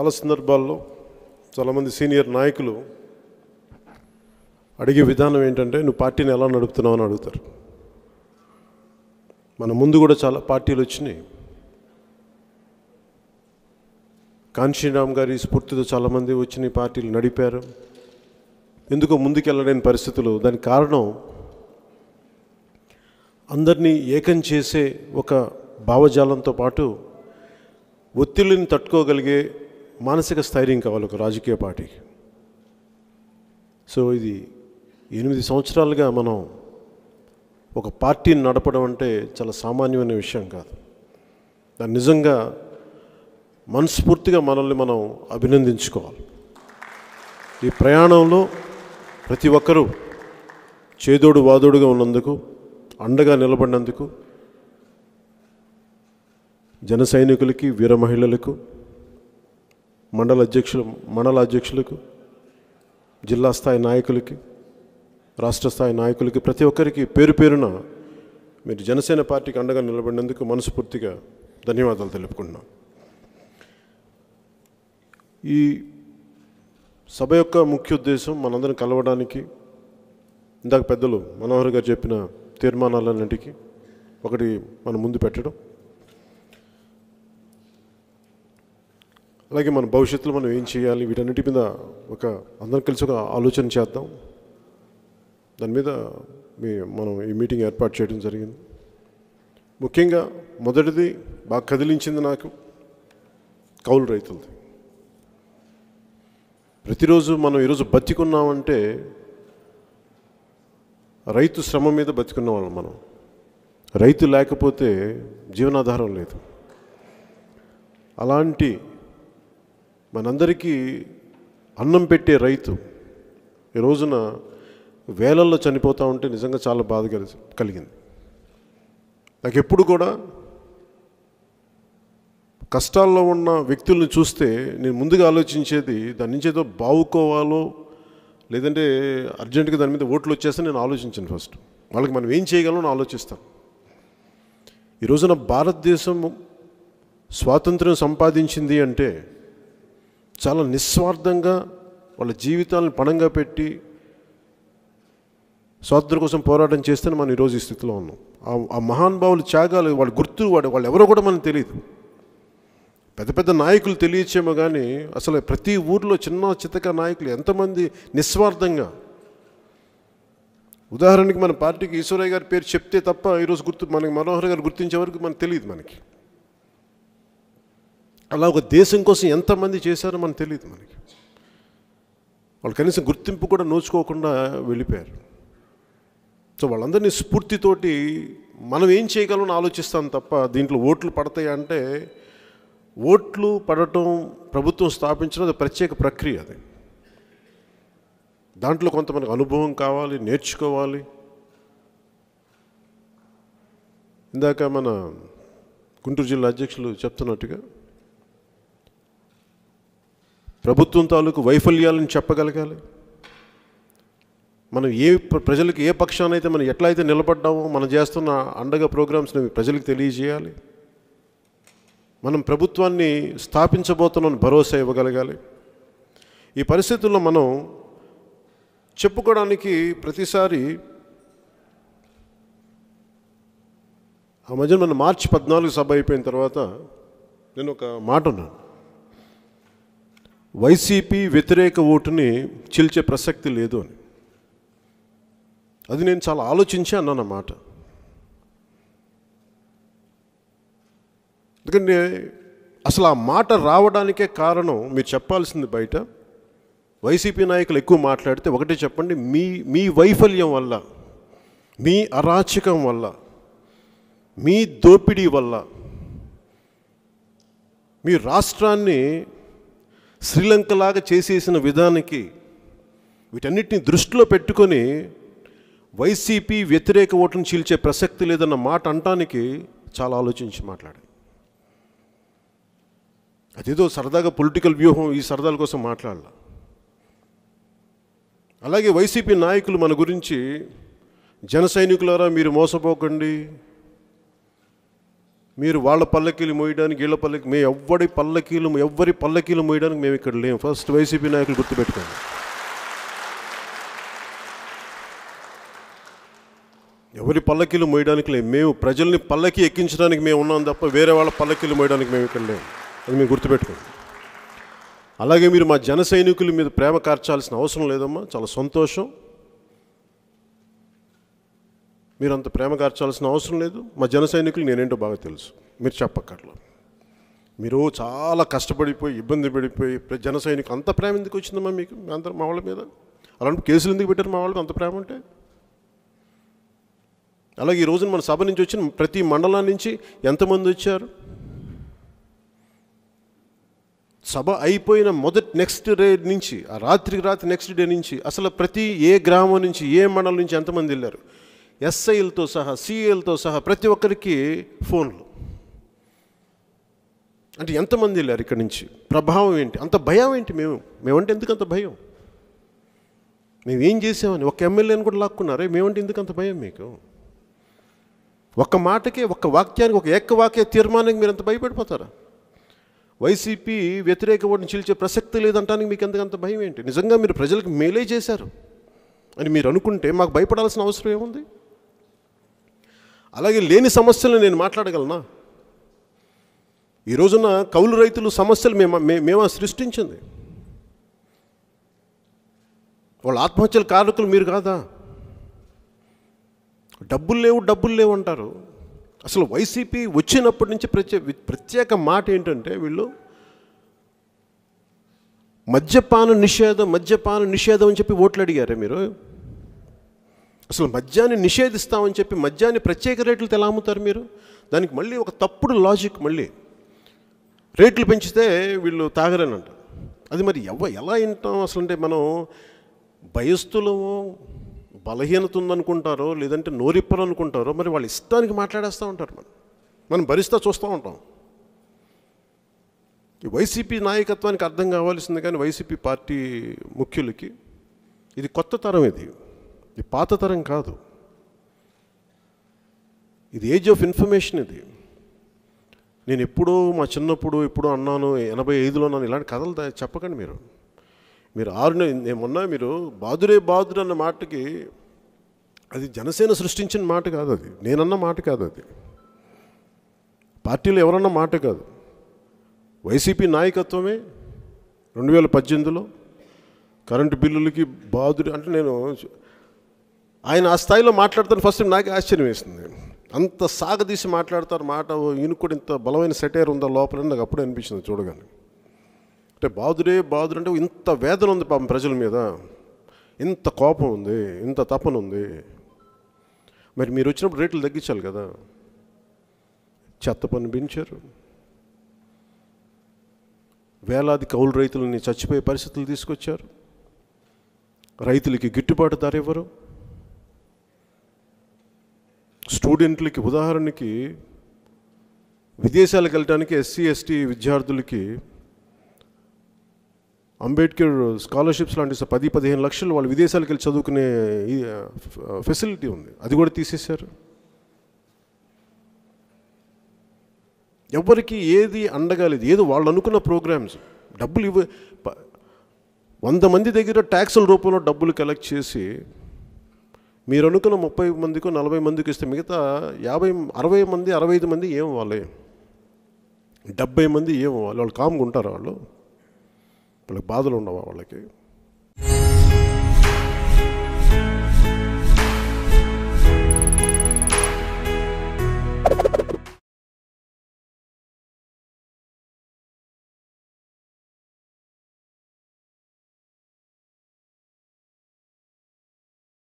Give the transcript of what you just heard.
చాలా సందర్భాల్లో చాలామంది సీనియర్ నాయకులు అడిగే విధానం ఏంటంటే నువ్వు పార్టీని ఎలా నడుపుతున్నావు అని అడుగుతారు మన ముందు కూడా చాలా పార్టీలు వచ్చినాయి కాంశీరామ్ గారి స్ఫూర్తితో చాలామంది వచ్చిన పార్టీలు నడిపారు ఎందుకో ముందుకెళ్ళలేని పరిస్థితులు దానికి కారణం అందరినీ ఏకం చేసే ఒక భావజాలంతో పాటు ఒత్తిడిని తట్టుకోగలిగే మానసిక స్థైర్యం కావాలి ఒక రాజకీయ పార్టీకి సో ఇది ఎనిమిది సంవత్సరాలుగా మనం ఒక పార్టీని నడపడం అంటే చాలా సామాన్యమైన విషయం కాదు దాన్ని నిజంగా మనస్ఫూర్తిగా మనల్ని మనం అభినందించుకోవాలి ఈ ప్రయాణంలో ప్రతి ఒక్కరూ చేదోడు వాదోడుగా ఉన్నందుకు అండగా నిలబడినందుకు జన సైనికులకి వీర మహిళలకు మండల అధ్యక్షులు మండల అధ్యక్షులకు జిల్లా స్థాయి నాయకులకి రాష్ట్ర స్థాయి నాయకులకి ప్రతి ఒక్కరికి పేరు పేరున మీరు జనసేన పార్టీకి అండగా నిలబడినందుకు మనస్ఫూర్తిగా ధన్యవాదాలు తెలుపుకుంటున్నాం ఈ సభ యొక్క ముఖ్య ఉద్దేశం మనందరం కలవడానికి ఇందాక పెద్దలు మనోహర్ గారు చెప్పిన తీర్మానాలన్నింటికీ ఒకటి మన ముందు పెట్టడం అలాగే మన భవిష్యత్తులో మనం ఏం చేయాలి వీటన్నిటి మీద ఒక అందరం కలిసి ఒక ఆలోచన చేద్దాం దాని మీద మీ మనం ఈ మీటింగ్ ఏర్పాటు చేయడం జరిగింది ముఖ్యంగా మొదటిది బాగా కదిలించింది నాకు కౌలు రైతులది ప్రతిరోజు మనం ఈరోజు బతికున్నామంటే రైతు శ్రమ మీద బతికున్న వాళ్ళం మనం రైతు లేకపోతే జీవనాధారం లేదు అలాంటి మనందరికీ అన్నం పెట్టే రైతు ఈ రోజున వేలల్లో చనిపోతూ ఉంటే నిజంగా చాలా బాధ కలిసి కలిగింది నాకు ఎప్పుడు కూడా కష్టాల్లో ఉన్న వ్యక్తులను చూస్తే నేను ముందుగా ఆలోచించేది దాని నుంచి ఏదో బావుకోవాలో లేదంటే అర్జెంటుగా దాని మీద ఓట్లు వచ్చేస్తే నేను ఆలోచించాను ఫస్ట్ వాళ్ళకి మనం ఏం చేయగలం ఆలోచిస్తాను ఈరోజున భారతదేశం స్వాతంత్రం సంపాదించింది అంటే చాలా నిస్వార్థంగా వాళ్ళ జీవితాలను పణంగా పెట్టి స్వాతంత్రం కోసం పోరాటం చేస్తేనే మనం ఈరోజు ఈ స్థితిలో ఉన్నాం ఆ మహానుభావులు త్యాగాలు వాళ్ళ గుర్తు వాడు వాళ్ళు ఎవరో కూడా మనకు తెలియదు పెద్ద పెద్ద నాయకులు తెలియచేమో కానీ అసలు ప్రతి ఊర్లో చిన్న చితక నాయకులు ఎంతమంది నిస్వార్థంగా ఉదాహరణకి మన పార్టీకి ఈశ్వరయ్య గారి పేరు చెప్తే తప్ప ఈరోజు గుర్తు మనకి మనోహర్ గారు గుర్తించే వరకు మనకు తెలియదు మనకి అలా ఒక దేశం కోసం ఎంతమంది చేశారో మనకు తెలియదు మనకి వాళ్ళు కనీసం గుర్తింపు కూడా నోచుకోకుండా వెళ్ళిపోయారు సో వాళ్ళందరినీ స్ఫూర్తితోటి మనం ఏం చేయగలం ఆలోచిస్తాం తప్ప దీంట్లో ఓట్లు పడతాయి అంటే ఓట్లు పడటం ప్రభుత్వం స్థాపించడం అది ప్రత్యేక ప్రక్రియ అది దాంట్లో కొంతమందికి అనుభవం కావాలి నేర్చుకోవాలి ఇందాక మన గుంటూరు జిల్లా అధ్యక్షులు చెప్తున్నట్టుగా ప్రభుత్వం తాలూకు వైఫల్యాలను చెప్పగలగాలి మనం ఏ ప్రజలకు ఏ పక్షానైతే మనం ఎట్లా అయితే నిలబడ్డామో మనం చేస్తున్న అండగా ప్రోగ్రామ్స్ని ప్రజలకు తెలియజేయాలి మనం ప్రభుత్వాన్ని స్థాపించబోతున్న భరోసా ఇవ్వగలగాలి ఈ పరిస్థితుల్లో మనం చెప్పుకోవడానికి ప్రతిసారి ఆ మధ్య మన మార్చి పద్నాలుగు సభ అయిపోయిన తర్వాత నేను ఒక మాట ఉన్నాను వైసీపీ వ్యతిరేక ఓటుని చిల్చే ప్రసక్తి లేదు అని అది నేను చాలా ఆలోచించి అన్నానన్నమాట ఎందుకంటే అసలు ఆ మాట రావడానికే కారణం మీరు చెప్పాల్సింది బయట వైసీపీ నాయకులు ఎక్కువ మాట్లాడితే ఒకటే చెప్పండి మీ మీ వైఫల్యం వల్ల మీ అరాచకం వల్ల మీ దోపిడీ వల్ల మీ రాష్ట్రాన్ని శ్రీలంకలాగా చేసేసిన విధానికి వీటన్నిటిని దృష్టిలో పెట్టుకొని వైసీపీ వ్యతిరేక ఓటును చీల్చే ప్రసక్తి లేదన్న మాట అంటానికి చాలా ఆలోచించి మాట్లాడాను అదేదో సరదాగా పొలిటికల్ వ్యూహం ఈ సరదాల కోసం మాట్లాడాల అలాగే వైసీపీ నాయకులు మన గురించి జన సైనికులారా మీరు మోసపోకండి మీరు వాళ్ళ పల్లకీలు మోయడానికి వీళ్ళ పల్లకి మేము ఎవరి పల్లకీలు ఎవ్వరి పల్లకీలు మోయడానికి మేము ఇక్కడ లేము ఫస్ట్ వైసీపీ నాయకులు గుర్తుపెట్టుకోండి ఎవరి పల్లకీలు మోయడానికి లేము మేము ప్రజల్ని పల్లకి ఎక్కించడానికి మేము ఉన్నాం తప్ప వేరే వాళ్ళ పల్లకీలు మోయడానికి మేము ఇక్కడ లేము అది మేము గుర్తుపెట్టుకోండి అలాగే మీరు మా జన సైనికుల మీద ప్రేమ కార్చాల్సిన అవసరం లేదమ్మా చాలా సంతోషం మీరు అంత ప్రేమ గార్చాల్సిన అవసరం లేదు మా జన సైనికులు నేనేంటో బాగా తెలుసు మీరు చెప్పక్కర్లా మీరు చాలా కష్టపడిపోయి ఇబ్బంది పడిపోయి జన సైనికులు అంత ప్రేమ ఎందుకు వచ్చిందమ్మా మీకు అందరు మా వాళ్ళ మీద అలాంటి కేసులు ఎందుకు పెట్టారు మా వాళ్ళకి అంత ప్రేమ ఉంటే అలాగే ఈ రోజున మన సభ నుంచి వచ్చిన ప్రతి మండలం నుంచి ఎంతమంది వచ్చారు సభ అయిపోయిన మొదటి నెక్స్ట్ డే నుంచి ఆ రాత్రికి రాత్రి నెక్స్ట్ డే నుంచి అసలు ప్రతి ఏ గ్రామం నుంచి ఏ మండలం నుంచి ఎంతమంది వెళ్ళారు ఎస్ఐలతో సహా సిఏలతో సహా ప్రతి ఒక్కరికి ఫోన్లు అంటే ఎంతమంది వెళ్ళారు ఇక్కడి నుంచి ప్రభావం ఏంటి అంత భయం ఏంటి మేము మేమంటే ఎందుకు అంత భయం మేము ఏం చేసామని ఒక ఎమ్మెల్యేని కూడా లాక్కున్నారే మేమంటే ఎందుకు అంత భయం మీకు ఒక్క మాటకే ఒక్క వాక్యానికి ఒక ఏకవాక్య వాక్య తీర్మానానికి మీరు అంత భయపడిపోతారా వైసీపీ వ్యతిరేక ఓటును చీల్చే ప్రసక్తి లేదంటానికి మీకు ఎందుకంత భయం ఏంటి నిజంగా మీరు ప్రజలకు మేలే చేశారు అని మీరు అనుకుంటే మాకు భయపడాల్సిన అవసరం ఏముంది అలాగే లేని సమస్యలు నేను మాట్లాడగలనా ఈ రోజున కౌలు రైతులు సమస్యలు మేము మేము సృష్టించింది వాళ్ళ ఆత్మహత్యల కారకులు మీరు కాదా డబ్బులు లేవు డబ్బులు లేవు అంటారు అసలు వైసీపీ వచ్చినప్పటి నుంచి ప్రత్యేక ప్రత్యేక మాట ఏంటంటే వీళ్ళు మద్యపాన నిషేధం మద్యపాన నిషేధం అని చెప్పి ఓట్లు అడిగారే మీరు అసలు మద్యాన్ని నిషేధిస్తామని చెప్పి మద్యాన్ని ప్రత్యేక రేట్లతో ఎలా అమ్ముతారు మీరు దానికి మళ్ళీ ఒక తప్పుడు లాజిక్ మళ్ళీ రేట్లు పెంచితే వీళ్ళు తాగరని అది మరి ఎవ ఎలా వింటాం అసలు అంటే మనం భయస్థులము బలహీనత ఉందనుకుంటారో లేదంటే నోరిప్పలు అనుకుంటారో మరి వాళ్ళ ఇష్టానికి మాట్లాడేస్తూ ఉంటారు మనం మనం భరిస్తా చూస్తూ ఉంటాం ఈ వైసీపీ నాయకత్వానికి అర్థం కావాల్సింది కానీ వైసీపీ పార్టీ ముఖ్యులకి ఇది కొత్త తరం ఇది ఇది పాత తరం కాదు ఇది ఏజ్ ఆఫ్ ఇన్ఫర్మేషన్ ఇది నేను ఎప్పుడో మా చిన్నప్పుడు ఎప్పుడో అన్నాను ఎనభై ఐదులో అన్నాను ఇలాంటి కథలు చెప్పకండి మీరు మీరు ఆరు మొన్న మీరు బాదురే బాదురు అన్న మాటకి అది జనసేన సృష్టించిన మాట కాదు అది నేనన్న మాట కాదు అది పార్టీలో ఎవరన్న మాట కాదు వైసీపీ నాయకత్వమే రెండు వేల పద్దెనిమిదిలో కరెంటు బిల్లులకి బాదుడు అంటే నేను ఆయన ఆ స్థాయిలో మాట్లాడతాను ఫస్ట్ నాకే ఆశ్చర్యం వేసింది అంత సాగదీసి మాట్లాడతారు మాట కూడా ఇంత బలమైన సెటైర్ ఉందా లోపల నాకు అప్పుడే అనిపించింది చూడగానే అంటే బాధుడే బాధుడు అంటే ఇంత వేదన ఉంది పాపం ప్రజల మీద ఇంత కోపం ఉంది ఇంత తపన ఉంది మరి మీరు వచ్చినప్పుడు రేట్లు తగ్గించాలి కదా చెత్త పని పెంచారు వేలాది కౌలు రైతులని చచ్చిపోయే పరిస్థితులు తీసుకొచ్చారు రైతులకి గిట్టుబాటు ధర ఇవ్వరు స్టూడెంట్లకి ఉదాహరణకి విదేశాలకు వెళ్ళడానికి ఎస్సీ ఎస్టీ విద్యార్థులకి అంబేద్కర్ స్కాలర్షిప్స్ లాంటి పది పదిహేను లక్షలు వాళ్ళు విదేశాలకు వెళ్ళి చదువుకునే ఫెసిలిటీ ఉంది అది కూడా తీసేశారు ఎవరికి ఏది అండగాలేదు ఏదో వాళ్ళు అనుకున్న ప్రోగ్రామ్స్ డబ్బులు ఇవ్వ వంద మంది దగ్గర ట్యాక్సుల రూపంలో డబ్బులు కలెక్ట్ చేసి మీరు అనుకున్న ముప్పై మందికో నలభై మందికి ఇస్తే మిగతా యాభై అరవై మంది అరవై ఐదు మంది ఏం ఇవ్వాలి డెబ్బై మంది ఏం ఇవ్వాలి వాళ్ళు కామ్గా ఉంటారు వాళ్ళు వాళ్ళకి బాధలు ఉండవా వాళ్ళకి